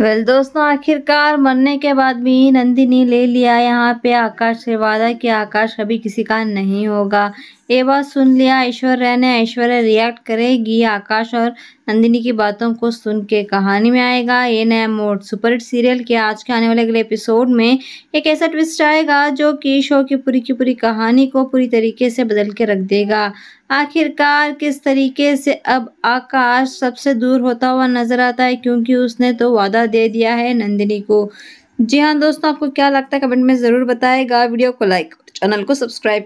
well well, दोस्तों आखिरकार मरने के बाद भी नंदिनी ले लिया यहाँ पे आकाश से वादा कि आकाश कभी किसी का नहीं होगा ये बात सुन लिया ऐश्वर्या ने ऐश्वर्या रिएक्ट करेगी आकाश और नंदिनी की बातों को सुन के कहानी में आएगा ये नया मोड सुपर हिट सीरियल के आज के आने वाले अगले एपिसोड में एक ऐसा ट्विस्ट आएगा जो कि शो की पूरी की पूरी कहानी को पूरी तरीके से बदल के रख देगा आखिरकार किस तरीके से अब आकाश सबसे दूर होता हुआ नजर आता है क्योंकि उसने तो वादा दे दिया है नंदिनी को जी हाँ दोस्तों आपको क्या लगता है कमेंट में ज़रूर बताएगा वीडियो को लाइक चैनल को सब्सक्राइब